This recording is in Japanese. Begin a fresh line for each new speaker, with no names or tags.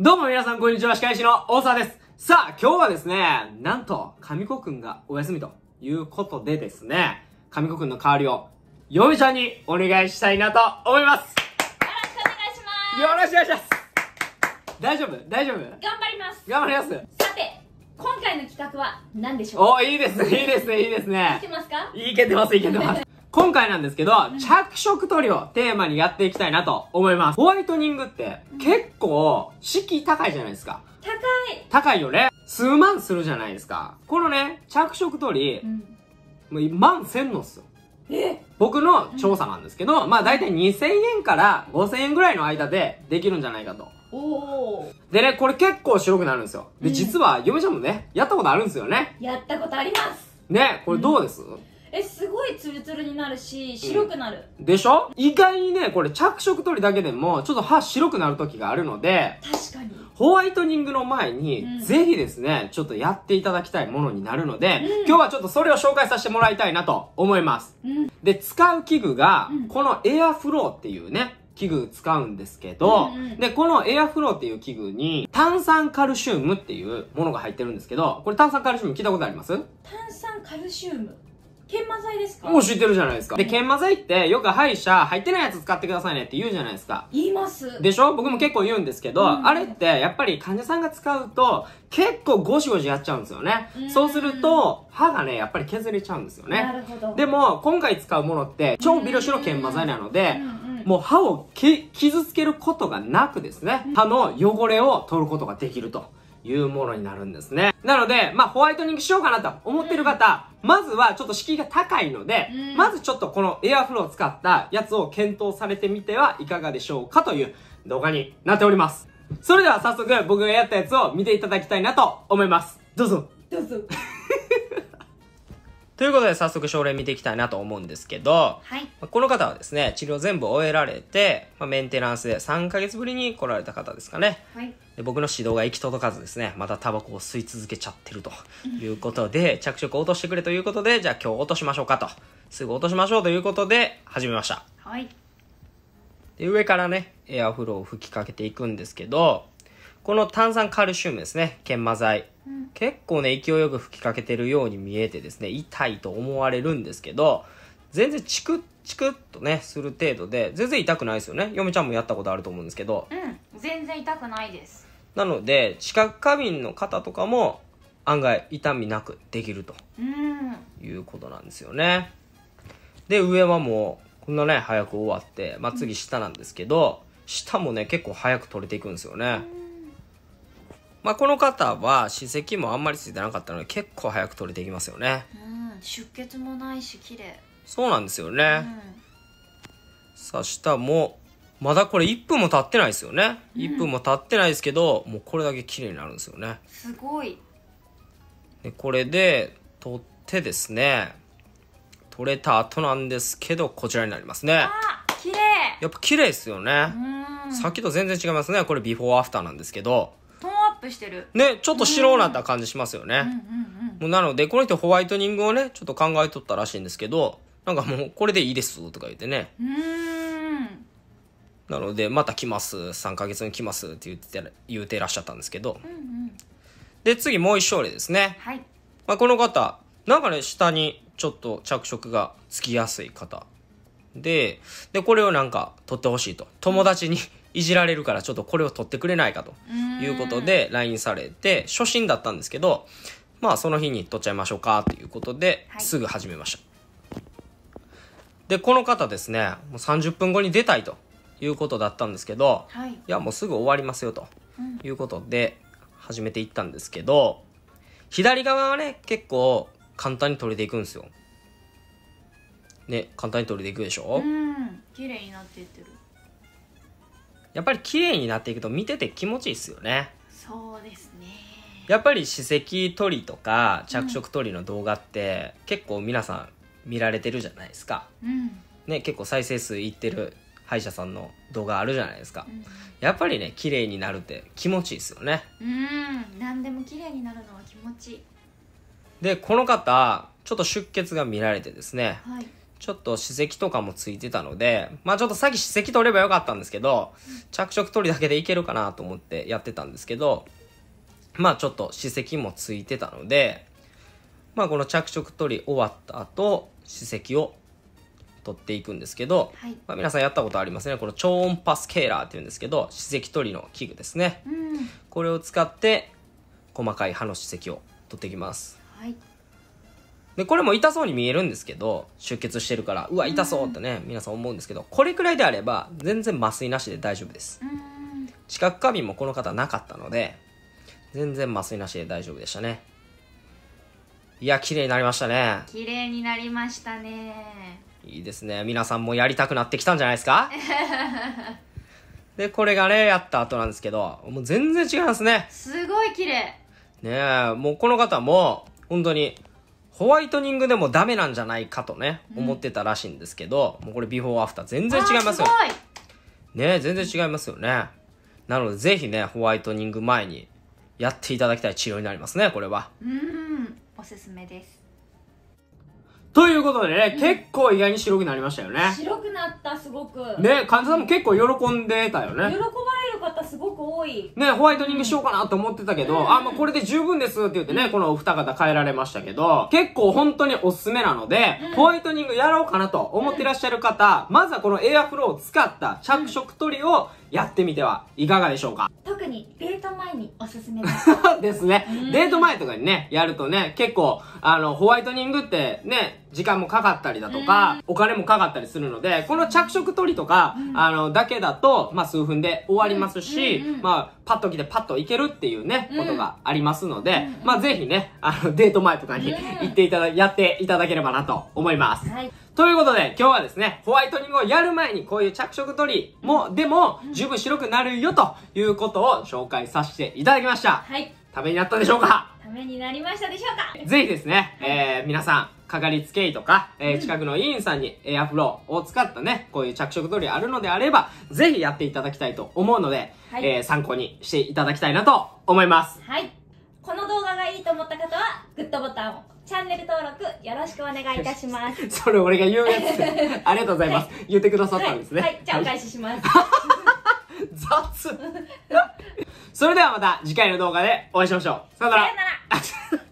どうも皆さん、こんにちは。司会師の大沢です。さあ、今日はですね、なんと、神子くんがお休みということでですね、神子くんの代わりを、嫁ちゃんにお願いしたいなと思います。よろしくお願いします。よろしくお願いします。大丈夫大丈夫頑張ります。頑張ります。さて、今回の企画は何でしょうお、いいですね、いいですね、いいですね。いけますかいけてます、いけてます。今回なんですけど、着色塗料テーマにやっていきたいなと思います。ホワイトニングって結構敷居高いじゃないですか。高い高いよね。数万するじゃないですか。このね、着色塗り、もう万千のっすよ。え僕の調査なんですけど、まあ大体2000円から5000円ぐらいの間でできるんじゃないかと。おでね、これ結構白くなるんですよ。で、実は、嫁ちゃんもね、やったことあるんですよね。やったことありますね、これどうです、うんえすごいツルツルになるし白くなる、うん、でしょ意外にねこれ着色取りだけでもちょっと歯白くなる時があるので確かにホワイトニングの前に、ぜひですねちょっとやっていただきたいものになるので、うん、今日はちょっとそれを紹介させてもらいたいなと思います、で使う器具が、このエアフローっていうね器具使うんですけど、うんうん、で、このエアフローっていう器具に炭酸カルシウムっていうものが入ってるんですけど、これ炭酸カルシウム聞いたことあります炭酸カルシウム研磨剤ですかもう知ってるじゃないですか。で、研磨剤ってよく歯医者入ってないやつ使ってくださいねって言うじゃないですか。言います。でしょ僕も結構言うんですけど、うん、あれってやっぱり患者さんが使うと結構ゴシゴシやっちゃうんですよね。うそうすると歯がね、やっぱり削れちゃうんですよね。なるほど。でも今回使うものって超微量子の研磨剤なので、もう歯を傷つけることがなくですね、歯の汚れを取ることができると。いうものになるんですね。なので、まあ、ホワイトニングしようかなと思ってる方、うん、まずはちょっと敷居が高いので、うん、まずちょっとこのエアフローを使ったやつを検討されてみてはいかがでしょうかという動画になっております。それでは早速僕がやったやつを見ていただきたいなと思います。どうぞ。どうぞ。ということで早速症例見ていきたいなと思うんですけど、はい、この方はですね治療全部終えられて、まあ、メンテナンスで3ヶ月ぶりに来られた方ですかね、はい、僕の指導が行き届かずですね、またタバコを吸い続けちゃってるということで、着色を落としてくれということで、じゃあ今日落としましょうかと。すぐ落としましょうということで、始めました。はい。で、上からね、エアフローを吹きかけていくんですけど、この炭酸カルシウムですね、研磨剤。うん、結構ね、勢いよく吹きかけてるように見えてですね、痛いと思われるんですけど、全然チクッチクッとねする程度で全然痛くないですよね嫁ちゃんもやったことあると思うんですけどうん全然痛くないですなので知覚過敏の方とかも案外痛みなくできるということなんですよね。で上はもうこんなね早く終わって、まあ、次下なんですけど下もね結構早く取れていくんですよね。まあ、この方は歯石もあんまりついてなかったので結構早く取れていきますよね。うん、出血もないし綺麗そうなんですよね。うん、さあ下もまだこれ1分も経ってないですよね、うん、1分も経ってないですけどもうこれだけ綺麗になるんですよねすごいでこれで取ってですね取れた後なんですけどこちらになりますねあ綺麗やっぱ綺麗ですよねさっきと全然違いますねこれビフォーアフターなんですけどトーンアップしてるねちょっと白になった感じしますよね、もうなのでこの人ホワイトニングをねちょっと考えとったらしいんですけどなんかもうこれでいいですとか言ってねうんなので、また来ます、3ヶ月に来ますって言って、言うてらっしゃったんですけど。うんうん、で、次、もう一勝例ですね。はい。まあ、この方、なんかね、下にちょっと着色がつきやすい方。で、で、これをなんか取ってほしいと。友達にいじられるからちょっとこれを取ってくれないかということで LINE されて、初心だったんですけど、まあその日に取っちゃいましょうかということで、すぐ始めました。はい、で、この方ですね、もう30分後に出たいと。いうことだったんですけど、はい、いやもうすぐ終わりますよということで始めていったんですけど、うん、左側はね結構簡単に取れていくんですよ。ね簡単に取れていくでしょうん綺麗になっていってるやっぱり綺麗になっていくと見てて気持ちいいっすよねそうですねやっぱり歯石取りとか着色取りの動画って、うん、結構皆さん見られてるじゃないですか、うん、ね、結構再生数いってる歯医者さんの動画あるじゃないですか、うん、やっぱりね綺麗になるって気持ちいいですよねうん何でも綺麗になるのは気持ちいいでこの方ちょっと出血が見られてですね、はい、ちょっと歯石とかもついてたのでまあちょっとさっき歯石取ればよかったんですけど、うん、着色取りだけでいけるかなと思ってやってたんですけどまあちょっと歯石もついてたのでまあこの着色取り終わった後歯石を取っていくんですけど、はい、まあ、皆さんやったことありますねこの超音波スケーラーっていうんですけど歯石取りの器具ですね、うん、これを使って細かい歯の歯石を取っていきます、はい、でこれも痛そうに見えるんですけど出血してるからうわ痛そうってね、うん、皆さん思うんですけどこれくらいであれば全然麻酔なしで大丈夫です、うん、知覚過敏もこの方なかったので全然麻酔なしで大丈夫でしたねいや綺麗になりましたね綺麗になりましたねいいですね。皆さんもやりたくなってきたんじゃないですかで、これがね、やった後なんですけど、もう全然違いますね。すごい綺麗。ねえ、もうこの方も、本当に、ホワイトニングでもダメなんじゃないかとね、思ってたらしいんですけど、もうこれビフォーアフター全然違いますよ。すね全然違いますよね。なので、ぜひね、ホワイトニング前にやっていただきたい治療になりますね、これは。うん、おすすめです。ということでね、結構意外に白くなりましたよね。白くなった、すごく。ね、患者さんも結構喜んでたよね。喜ばれる方すごく多い。ね、ホワイトニングしようかなと思ってたけど、あ、まあ、これで十分ですって言ってね、このお二方変えられましたけど、結構本当におすすめなので、ホワイトニングやろうかなと思ってらっしゃる方、まずはこのエアフローを使った着色取りをやってみてはいかがでしょうか特にデート前におすすめです。ですね。デート前とかにね、やるとね、結構、あの、ホワイトニングってね、時間もかかったりだとか、お金もかかったりするので、この着色取りとか、あの、だけだと、まあ、数分で終わりますし、まあ、パッと来てパッといけるっていうね、ことがありますので、まあ、ぜひね、あの、デート前とかに行っていただ、やっていただければなと思います。はいということで、今日はですね、ホワイトニングをやる前にこういう着色取りも、でも、十分白くなるよということを紹介させていただきました。はい。ためになったでしょうかためになりましたでしょうかぜひですね、えー、皆さん、かかりつけ医とか、えー、近くの医院さんにエアフローを使ったね、こういう着色取りあるのであれば、ぜひやっていただきたいと思うので、はい、えー、参考にしていただきたいなと思います。はい。この動画がいいと思った方は、グッドボタンを。チャンネル登録よろしくお願いいたします それ俺が言うやつ ありがとうございます、言ってくださったんですね、はい、はい、じゃあお返しします 雑それではまた次回の動画でお会いしましょうさよなら。さよなら